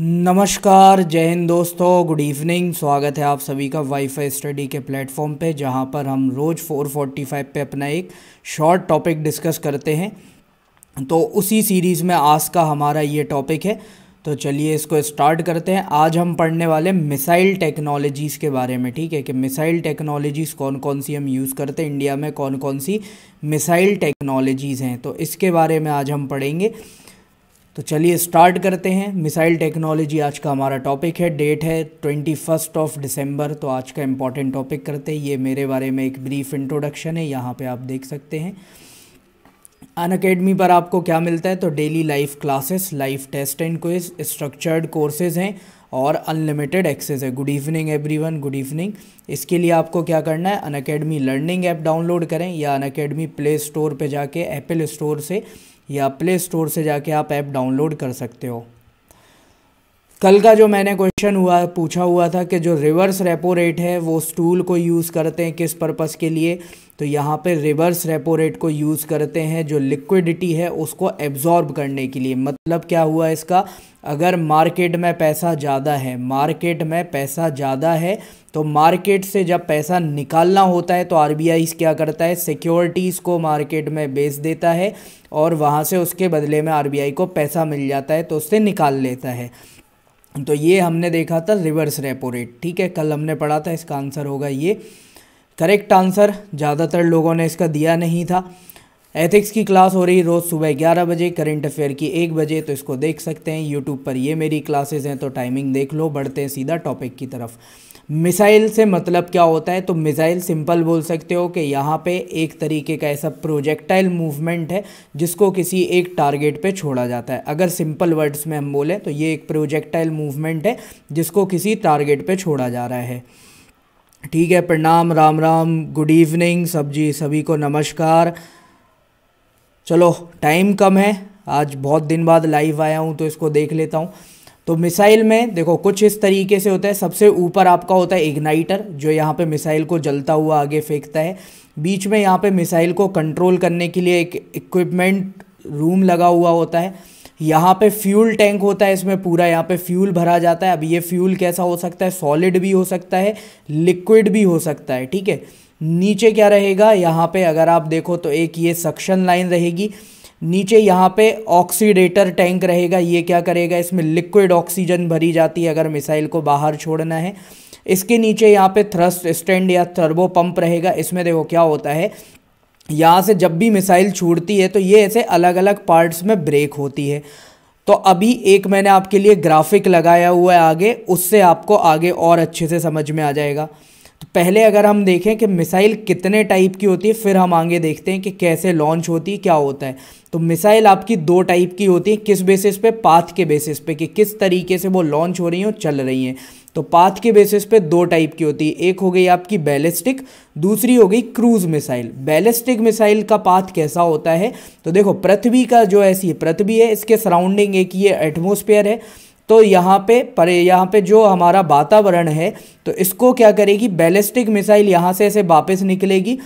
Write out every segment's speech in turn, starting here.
नमस्कार जय हिंद दोस्तों गुड इवनिंग स्वागत है आप सभी का वाईफाई स्टडी के प्लेटफॉर्म पे जहाँ पर हम रोज़ 445 पे अपना एक शॉर्ट टॉपिक डिस्कस करते हैं तो उसी सीरीज़ में आज का हमारा ये टॉपिक है तो चलिए इसको स्टार्ट करते हैं आज हम पढ़ने वाले मिसाइल टेक्नोलॉजीज़ के बारे में ठीक है कि मिसाइल टेक्नोलॉजीज़ कौन कौन सी हम यूज़ करते हैं इंडिया में कौन कौन सी मिसाइल टेक्नोलॉजीज़ हैं तो इसके बारे में आज हम पढ़ेंगे तो चलिए स्टार्ट करते हैं मिसाइल टेक्नोलॉजी आज का हमारा टॉपिक है डेट है ट्वेंटी फर्स्ट ऑफ डिसम्बर तो आज का इम्पॉर्टेंट टॉपिक करते हैं ये मेरे बारे में एक ब्रीफ इंट्रोडक्शन है यहाँ पे आप देख सकते हैं अन अकेडमी पर आपको क्या मिलता है तो daily live classes live test and quiz structured courses हैं और अनलिमिटेड एक्सेस है good evening everyone good evening इसके लिए आपको क्या करना है Unacademy learning app download करें या अन अकेडमी प्ले स्टोर पर जाके एप्पल स्टोर से या प्ले स्टोर से जाके आप ऐप डाउनलोड कर सकते हो कल का जो मैंने क्वेश्चन हुआ पूछा हुआ था कि जो रिवर्स रेपो रेट है वो स्टूल को यूज़ करते हैं किस पर्पज़ के लिए तो यहाँ पे रिवर्स रेपो रेट को यूज़ करते हैं जो लिक्विडिटी है उसको एब्जॉर्ब करने के लिए मतलब क्या हुआ इसका अगर मार्केट में पैसा ज़्यादा है मार्केट में पैसा ज़्यादा है तो मार्केट से जब पैसा निकालना होता है तो आर क्या करता है सिक्योरिटीज़ को मार्केट में बेच देता है और वहाँ से उसके बदले में आर को पैसा मिल जाता है तो उससे निकाल लेता है तो ये हमने देखा था रिवर्स रेपो रेट ठीक है कल हमने पढ़ा था इसका आंसर होगा ये करेक्ट आंसर ज़्यादातर लोगों ने इसका दिया नहीं था एथिक्स की क्लास हो रही रोज़ सुबह 11 बजे करंट अफेयर की एक बजे तो इसको देख सकते हैं यूट्यूब पर ये मेरी क्लासेस हैं तो टाइमिंग देख लो बढ़ते हैं सीधा टॉपिक की तरफ मिसाइल से मतलब क्या होता है तो मिसाइल सिंपल बोल सकते हो कि यहाँ पे एक तरीके का ऐसा प्रोजेक्टाइल मूवमेंट है जिसको किसी एक टारगेट पे छोड़ा जाता है अगर सिंपल वर्ड्स में हम बोलें तो ये एक प्रोजेक्टाइल मूवमेंट है जिसको किसी टारगेट पे छोड़ा जा रहा है ठीक है प्रणाम राम राम गुड इवनिंग सब जी सभी को नमस्कार चलो टाइम कम है आज बहुत दिन बाद लाइव आया हूँ तो इसको देख लेता हूँ तो मिसाइल में देखो कुछ इस तरीके से होता है सबसे ऊपर आपका होता है इग्नाइटर जो यहाँ पे मिसाइल को जलता हुआ आगे फेंकता है बीच में यहाँ पे मिसाइल को कंट्रोल करने के लिए एक इक्विपमेंट रूम लगा हुआ होता है यहाँ पे फ्यूल टैंक होता है इसमें पूरा यहाँ पे फ्यूल भरा जाता है अब ये फ्यूल कैसा हो सकता है सॉलिड भी हो सकता है लिक्विड भी हो सकता है ठीक है नीचे क्या रहेगा यहाँ पे अगर आप देखो तो एक ये सक्शन लाइन रहेगी नीचे यहाँ पे ऑक्सीडेटर टैंक रहेगा ये क्या करेगा इसमें लिक्विड ऑक्सीजन भरी जाती है अगर मिसाइल को बाहर छोड़ना है इसके नीचे यहाँ पे थ्रस्ट स्टैंड या थर्बो पंप रहेगा इसमें देखो क्या होता है यहाँ से जब भी मिसाइल छूटती है तो ये ऐसे अलग अलग पार्ट्स में ब्रेक होती है तो अभी एक मैंने आपके लिए ग्राफिक लगाया हुआ है आगे उससे आपको आगे और अच्छे से समझ में आ जाएगा तो पहले अगर हम देखें कि मिसाइल कितने टाइप की होती है फिर हम आगे देखते हैं कि कैसे लॉन्च होती है क्या होता है तो मिसाइल आपकी दो टाइप की होती है किस बेसिस पे पाथ के बेसिस पे कि किस तरीके से वो लॉन्च हो रही हैं और चल रही हैं तो पाथ के बेसिस पे दो टाइप की होती है एक हो गई आपकी बैलिस्टिक दूसरी हो गई क्रूज मिसाइल बैलिस्टिक मिसाइल का पाथ कैसा होता है तो देखो पृथ्वी का जो ऐसी पृथ्वी है इसके सराउंडिंग एक ये एटमोसफेयर है तो यहाँ पे पर यहाँ पे जो हमारा वातावरण है तो इसको क्या करेगी बैलिस्टिक मिसाइल यहाँ से ऐसे वापस निकलेगी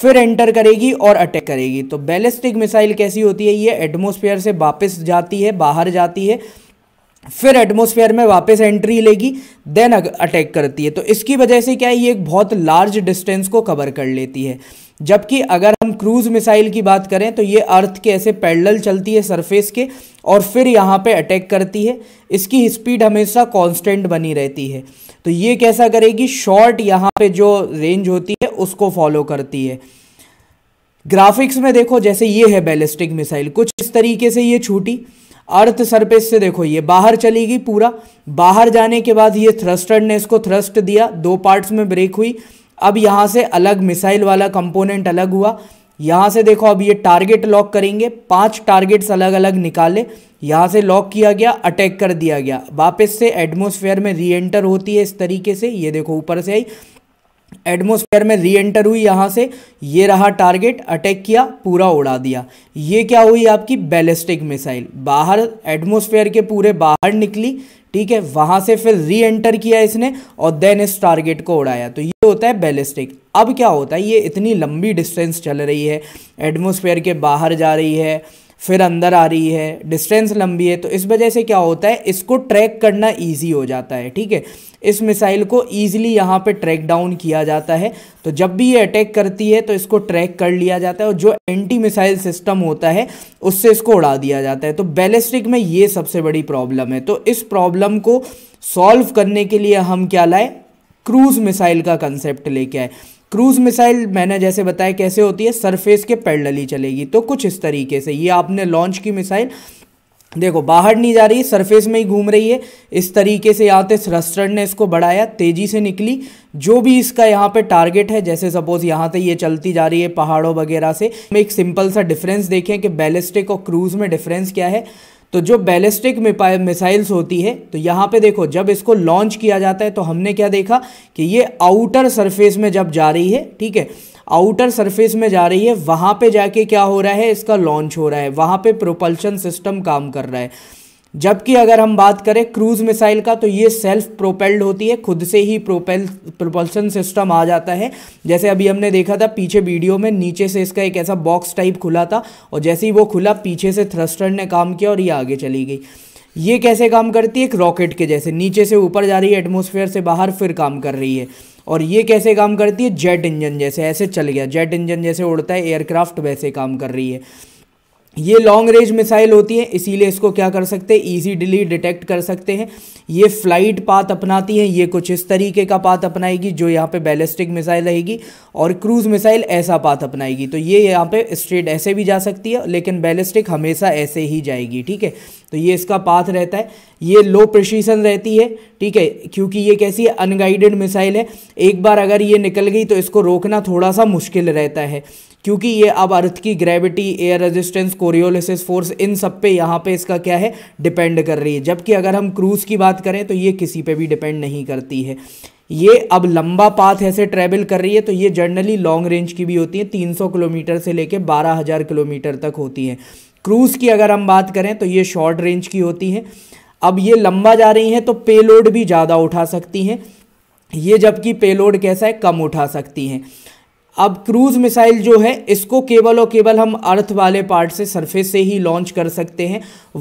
फिर एंटर करेगी और अटैक करेगी तो बैलिस्टिक मिसाइल कैसी होती है ये एटमोसफेयर से वापस जाती है बाहर जाती है फिर एटमोसफेयर में वापस एंट्री लेगी देन अटैक करती है तो इसकी वजह से क्या है ये एक बहुत लार्ज डिस्टेंस को कवर कर लेती है जबकि अगर हम क्रूज मिसाइल की बात करें तो ये अर्थ के ऐसे पैडल चलती है सरफेस के और फिर यहाँ पे अटैक करती है इसकी स्पीड हमेशा कांस्टेंट बनी रहती है तो ये कैसा करेगी शॉर्ट यहाँ पे जो रेंज होती है उसको फॉलो करती है ग्राफिक्स में देखो जैसे ये है बैलिस्टिक मिसाइल कुछ इस तरीके से ये छूटी अर्थ सरफेस से देखो ये बाहर चली गई पूरा बाहर जाने के बाद ये थ्रस्टर ने इसको थ्रस्ट दिया दो पार्ट्स में ब्रेक हुई अब यहाँ से अलग मिसाइल वाला कंपोनेंट अलग हुआ यहाँ से देखो अब ये टारगेट लॉक करेंगे पांच टारगेट्स अलग अलग निकाले यहाँ से लॉक किया गया अटैक कर दिया गया वापस से एटमोसफेयर में री एंटर होती है इस तरीके से ये देखो ऊपर से आई एटमोसफेयर में री एंटर हुई यहाँ से ये रहा टारगेट अटैक किया पूरा उड़ा दिया ये क्या हुई आपकी बैलिस्टिक मिसाइल बाहर एटमोसफेयर के पूरे बाहर निकली ठीक है वहाँ से फिर री एंटर किया इसने और देन इस टारगेट को उड़ाया तो ये होता है बैलिस्टिक अब क्या होता है ये इतनी लंबी डिस्टेंस चल रही है एटमोसफेयर के बाहर जा रही है फिर अंदर आ रही है डिस्टेंस लंबी है तो इस वजह से क्या होता है इसको ट्रैक करना ईजी हो जाता है ठीक है इस मिसाइल को ईजिली यहाँ पे ट्रैक डाउन किया जाता है तो जब भी ये अटैक करती है तो इसको ट्रैक कर लिया जाता है और जो एंटी मिसाइल सिस्टम होता है उससे इसको उड़ा दिया जाता है तो बैलिस्टिक में ये सबसे बड़ी प्रॉब्लम है तो इस प्रॉब्लम को सॉल्व करने के लिए हम क्या लाए क्रूज मिसाइल का कंसेप्ट लेके आए क्रूज मिसाइल मैंने जैसे बताया कैसे होती है सरफेस के ही चलेगी तो कुछ इस तरीके से ये आपने लॉन्च की मिसाइल देखो बाहर नहीं जा रही सरफेस में ही घूम रही है इस तरीके से यहाँ तक रस्टर्ड ने इसको बढ़ाया तेज़ी से निकली जो भी इसका यहाँ पे टारगेट है जैसे सपोज यहाँ से ये चलती जा रही है पहाड़ों वगैरह से हम एक सिंपल सा डिफरेंस देखें कि बैलिस्टिक और क्रूज़ में डिफरेंस क्या है तो जो बैलिस्टिक मिसाइल्स होती है तो यहाँ पे देखो जब इसको लॉन्च किया जाता है तो हमने क्या देखा कि ये आउटर सरफेस में जब जा रही है ठीक है आउटर सरफेस में जा रही है वहाँ पे जाके क्या हो रहा है इसका लॉन्च हो रहा है वहाँ पे प्रोपल्शन सिस्टम काम कर रहा है जबकि अगर हम बात करें क्रूज मिसाइल का तो ये सेल्फ प्रोपेल्ड होती है खुद से ही प्रोपेल प्रोपल्सन सिस्टम आ जाता है जैसे अभी हमने देखा था पीछे वीडियो में नीचे से इसका एक ऐसा बॉक्स टाइप खुला था और जैसे ही वो खुला पीछे से थ्रस्टर ने काम किया और ये आगे चली गई ये कैसे काम करती है एक रॉकेट के जैसे नीचे से ऊपर जा रही है एटमोसफेयर से बाहर फिर काम कर रही है और ये कैसे काम करती है जेट इंजन जैसे ऐसे चल गया जेट इंजन जैसे उड़ता है एयरक्राफ्ट वैसे काम कर रही है ये लॉन्ग रेंज मिसाइल होती है इसीलिए इसको क्या कर सकते हैं ईजीडिली डिटेक्ट कर सकते हैं ये फ्लाइट पाथ अपनाती है ये कुछ इस तरीके का पाथ अपनाएगी जो यहाँ पे बैलिस्टिक मिसाइल रहेगी और क्रूज मिसाइल ऐसा पाथ अपनाएगी तो ये यहाँ पे स्ट्रेट ऐसे भी जा सकती है लेकिन बैलिस्टिक हमेशा ऐसे ही जाएगी ठीक है तो ये इसका पाथ रहता है ये लो प्रशीसन रहती है ठीक है क्योंकि ये कैसी है अनगाइडेड मिसाइल है एक बार अगर ये निकल गई तो इसको रोकना थोड़ा सा मुश्किल रहता है क्योंकि ये अब अर्थ की gravity air resistance coriolis force इन सब पे यहाँ पे इसका क्या है डिपेंड कर रही है जबकि अगर हम क्रूज़ की बात करें तो ये किसी पे भी डिपेंड नहीं करती है ये अब लंबा पाथ ऐसे ट्रेवल कर रही है तो ये जनरली लॉन्ग रेंज की भी होती है 300 किलोमीटर से लेके 12000 किलोमीटर तक होती हैं क्रूज़ की अगर हम बात करें तो ये शॉर्ट रेंज की होती है अब ये लंबा जा रही हैं तो पेलोड भी ज़्यादा उठा सकती हैं ये जबकि पेलोड कैसा है कम उठा सकती हैं अब क्रूज़ मिसाइल जो है इसको केवल और केवल हम अर्थ वाले पार्ट से सरफेस से ही लॉन्च कर सकते हैं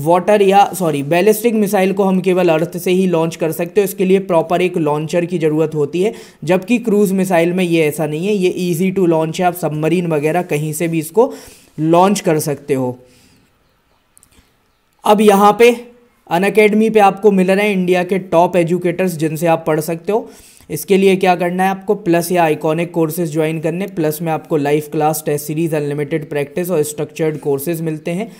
वाटर या सॉरी बैलिस्टिक मिसाइल को हम केवल अर्थ से ही लॉन्च कर सकते हो इसके लिए प्रॉपर एक लॉन्चर की ज़रूरत होती है जबकि क्रूज़ मिसाइल में ये ऐसा नहीं है ये ईजी टू लॉन्च है आप सबमरीन वगैरह कहीं से भी इसको लॉन्च कर सकते हो अब यहाँ पे अन अकेडमी पे आपको मिल रहे हैं इंडिया के टॉप एजुकेटर्स जिनसे आप पढ़ सकते हो इसके लिए क्या करना है आपको प्लस या आइकॉनिक कोर्सेज ज्वाइन करने प्लस में आपको live class test series unlimited practice और स्ट्रक्चर्ड कोर्सेज मिलते हैं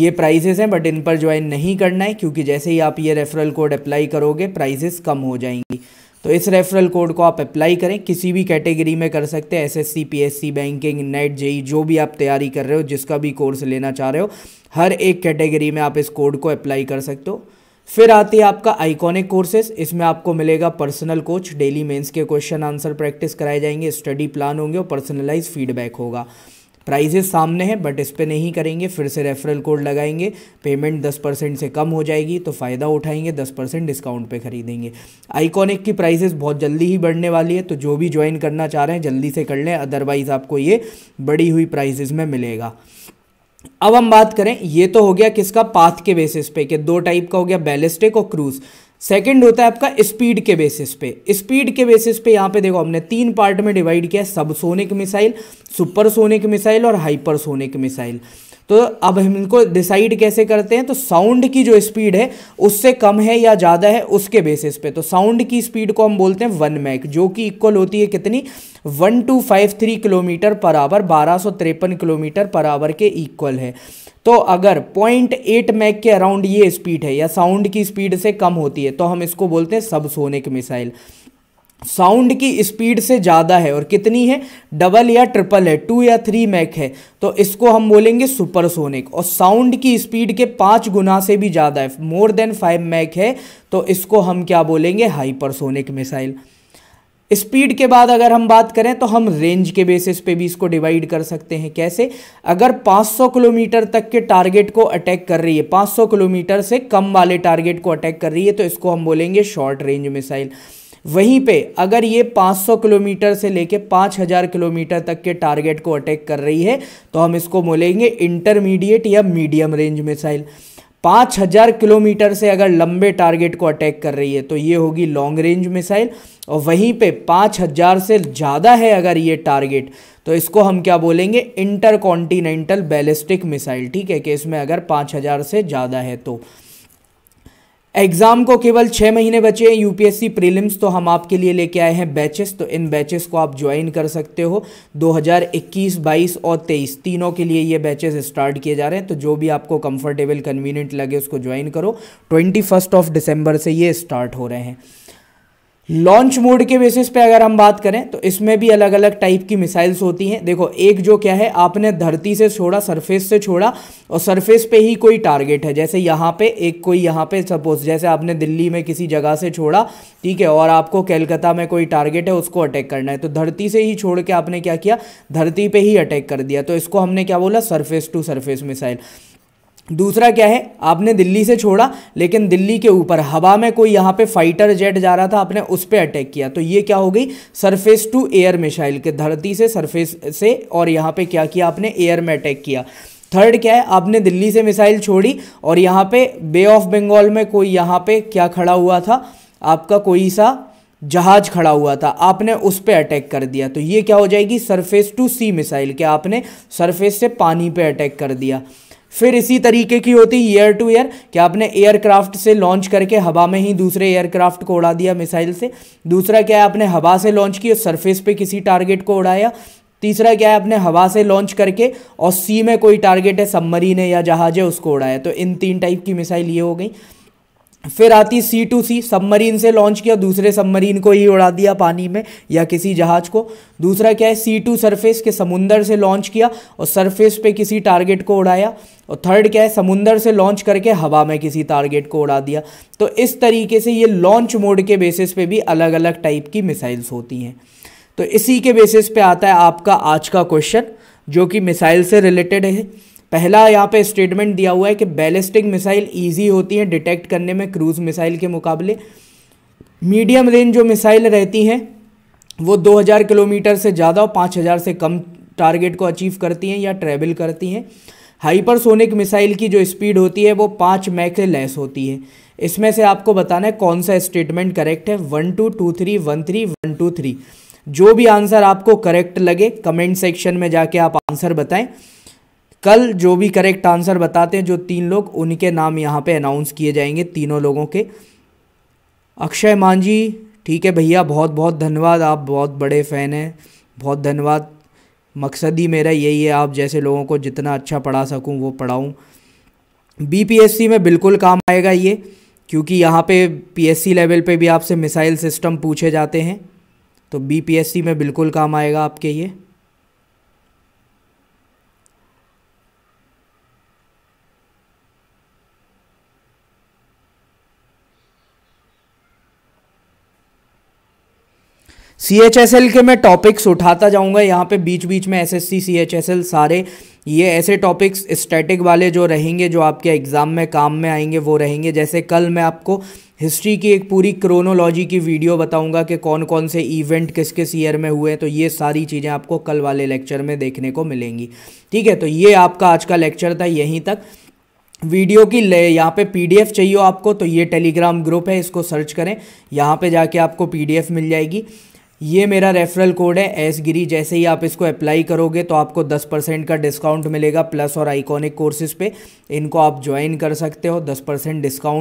ये प्राइजेस हैं बट इन पर ज्वाइन नहीं करना है क्योंकि जैसे ही आप ये रेफरल कोड अप्लाई करोगे प्राइजेस कम हो जाएंगी तो इस रेफरल कोड को आप अप्लाई करें किसी भी कैटेगरी में कर सकते हैं SSC, PSC, banking NET JE जो भी आप तैयारी कर रहे हो जिसका भी कोर्स लेना चाह रहे हो हर एक कैटेगरी में आप इस कोड को अप्लाई कर सकते हो फिर आती है आपका आइकॉनिक कोर्सेज इसमें आपको मिलेगा पर्सनल कोच डेली मेंस के क्वेश्चन आंसर प्रैक्टिस कराए जाएंगे स्टडी प्लान होंगे और पर्सनलाइज फीडबैक होगा प्राइजेस सामने हैं बट इस पर नहीं करेंगे फिर से रेफरल कोड लगाएंगे पेमेंट दस परसेंट से कम हो जाएगी तो फ़ायदा उठाएंगे दस परसेंट डिस्काउंट पे खरीदेंगे आइकॉनिक की प्राइजेस बहुत जल्दी ही बढ़ने वाली है तो जो भी ज्वाइन करना चाह रहे हैं जल्दी से कर लें अदरवाइज़ आपको ये बढ़ी हुई प्राइजेस में मिलेगा अब हम बात करें ये तो हो गया किसका पाथ के बेसिस पे कि दो टाइप का हो गया बैलिस्टिक और क्रूज़ सेकंड होता है आपका स्पीड के बेसिस पे स्पीड के बेसिस पे यहाँ पे देखो हमने तीन पार्ट में डिवाइड किया है सबसोनिक मिसाइल सुपरसोनिक मिसाइल और हाइपरसोनिक मिसाइल तो अब हम इनको डिसाइड कैसे करते हैं तो साउंड की जो स्पीड है उससे कम है या ज़्यादा है उसके बेसिस पे तो साउंड की स्पीड को हम बोलते हैं वन मैक जो कि इक्वल होती है कितनी one two five three kilometre per hour बारह सौ तिरपन किलोमीटर पर आवर के इक्वल है तो अगर पॉइंट एट मैक के अराउंड ये स्पीड है या साउंड की स्पीड से कम होती है तो हम इसको बोलते हैं सबसोनिक मिसाइल साउंड की स्पीड से ज़्यादा है और कितनी है डबल या ट्रिपल है टू या थ्री मैक है तो इसको हम बोलेंगे सुपरसोनिक और साउंड की स्पीड के पाँच गुना से भी ज़्यादा है मोर देन फाइव मैक है तो इसको हम क्या बोलेंगे हाइपरसोनिक मिसाइल स्पीड के बाद अगर हम बात करें तो हम रेंज के बेसिस पे भी इसको डिवाइड कर सकते हैं कैसे अगर 500 किलोमीटर तक के टारगेट को अटैक कर रही है 500 किलोमीटर से कम वाले टारगेट को अटैक कर रही है तो इसको हम बोलेंगे शॉर्ट रेंज मिसाइल वहीं पे अगर ये 500 किलोमीटर से लेके 5000 किलोमीटर तक के टारगेट को अटैक कर रही है तो हम इसको बोलेंगे इंटरमीडिएट या मीडियम रेंज मिसाइल 5000 किलोमीटर से अगर लंबे टारगेट को अटैक कर रही है तो ये होगी लॉन्ग रेंज मिसाइल और वहीं पे 5000 से ज़्यादा है अगर ये टारगेट तो इसको हम क्या बोलेंगे इंटर बैलिस्टिक मिसाइल ठीक है कि इसमें अगर 5000 से ज़्यादा है तो एग्ज़ाम को केवल छः महीने बचे हैं यूपीएससी प्रीलिम्स तो हम आपके लिए लेके आए हैं बैचेस तो इन बैचेस को आप ज्वाइन कर सकते हो 2021, 22 और 23 तीनों के लिए ये बैचेस स्टार्ट किए जा रहे हैं तो जो भी आपको कंफर्टेबल कन्वीनियंट लगे उसको ज्वाइन करो फर्स्ट ऑफ दिसंबर से ये स्टार्ट हो रहे हैं लॉन्च मोड के बेसिस पे अगर हम बात करें तो इसमें भी अलग अलग टाइप की मिसाइल्स होती हैं देखो एक जो क्या है आपने धरती से छोड़ा सरफेस से छोड़ा और सरफेस पे ही कोई टारगेट है जैसे यहाँ पे एक कोई यहाँ पे सपोज जैसे आपने दिल्ली में किसी जगह से छोड़ा ठीक है और आपको कैलकाता में कोई टारगेट है उसको अटैक करना है तो धरती से ही छोड़ के आपने क्या किया धरती पर ही अटैक कर दिया तो इसको हमने क्या बोला सरफेस टू सरफेस मिसाइल दूसरा क्या है आपने दिल्ली से छोड़ा लेकिन दिल्ली के ऊपर हवा में कोई यहाँ पे फाइटर जेट जा रहा था आपने उस पर अटैक किया तो ये क्या हो गई सरफेस टू एयर मिसाइल के धरती से सरफेस से और यहाँ पे क्या किया आपने एयर में अटैक किया थर्ड क्या है आपने दिल्ली से मिसाइल छोड़ी और यहाँ पे बे ऑफ बंगाल में कोई यहाँ पे क्या खड़ा हुआ था आपका कोई सा जहाज खड़ा हुआ था आपने उस पर अटैक कर दिया तो ये क्या हो जाएगी सरफेस टू सी मिसाइल क्या आपने सरफेस से पानी पे अटैक कर दिया फिर इसी तरीके की होती ईयर टू ईयर कि आपने एयरक्राफ्ट से लॉन्च करके हवा में ही दूसरे एयरक्राफ्ट को उड़ा दिया मिसाइल से दूसरा क्या है आपने हवा से लॉन्च की और सरफेस पे किसी टारगेट को उड़ाया तीसरा क्या है आपने हवा से लॉन्च करके और सी में कोई टारगेट है सबमरीन है या जहाज है उसको उड़ाया तो इन तीन टाइप की मिसाइल ये हो गई फिर आती सी टू सी सबमरीन से लॉन्च किया दूसरे सबमरीन को ही उड़ा दिया पानी में या किसी जहाज़ को दूसरा क्या है सी टू सरफेस के समुंदर से लॉन्च किया और सरफेस पे किसी टारगेट को उड़ाया और थर्ड क्या है समुंदर से लॉन्च करके हवा में किसी टारगेट को उड़ा दिया तो इस तरीके से ये लॉन्च मोड के बेसिस पे भी अलग अलग टाइप की मिसाइल्स होती हैं तो इसी के बेसिस पे आता है आपका आज का क्वेश्चन जो कि मिसाइल से रिलेटेड है पहला यहाँ पे स्टेटमेंट दिया हुआ है कि बैलिस्टिक मिसाइल ईजी होती हैं डिटेक्ट करने में क्रूज़ मिसाइल के मुकाबले मीडियम रेंज जो मिसाइल रहती हैं वो 2000 किलोमीटर से ज़्यादा और 5000 से कम टारगेट को अचीव करती हैं या ट्रेवल करती हैं हाइपरसोनिक मिसाइल की जो स्पीड होती है वो पाँच मैक से लेस होती है इसमें से आपको बताना है कौन सा स्टेटमेंट करेक्ट है one two two three one three one two three जो भी आंसर आपको करेक्ट लगे कमेंट सेक्शन में जाके आप आंसर बताएं कल जो भी करेक्ट आंसर बताते हैं जो तीन लोग उनके नाम यहाँ पे अनाउंस किए जाएंगे तीनों लोगों के अक्षय मान जी ठीक है भैया बहुत बहुत धन्यवाद आप बहुत बड़े फ़ैन हैं बहुत धन्यवाद मकसद ही मेरा यही है आप जैसे लोगों को जितना अच्छा पढ़ा सकूँ वो पढ़ाऊँ बी में बिल्कुल काम आएगा ये क्योंकि यहाँ पे पीएससी लेवल पे भी आपसे मिसाइल सिस्टम पूछे जाते हैं तो बीपीएससी में बिल्कुल काम आएगा आपके ये सी एच एस एल के मैं टॉपिक्स उठाता जाऊंगा यहाँ पे बीच बीच में S S C C H S L सारे ये ऐसे टॉपिक्स स्टैटिक वाले जो रहेंगे जो आपके एग्ज़ाम में काम में आएंगे वो रहेंगे जैसे कल मैं आपको हिस्ट्री की एक पूरी क्रोनोलॉजी की वीडियो बताऊंगा कि कौन कौन से इवेंट किस किस ईयर में हुए तो ये सारी चीज़ें आपको कल वाले लेक्चर में देखने को मिलेंगी ठीक है तो ये आपका आज का लेक्चर था यहीं तक वीडियो की ले यहाँ पे पीडीएफ चाहिए आपको तो ये टेलीग्राम ग्रुप है इसको सर्च करें यहाँ पे जाके आपको पीडीएफ मिल जाएगी ये मेरा रेफरल कोड है एस गिरी जैसे ही आप इसको अप्लाई करोगे तो आपको 10 परसेंट का डिस्काउंट मिलेगा प्लस और आइकॉनिक कोर्सेज पे इनको आप ज्वाइन कर सकते हो 10 परसेंट डिस्काउंट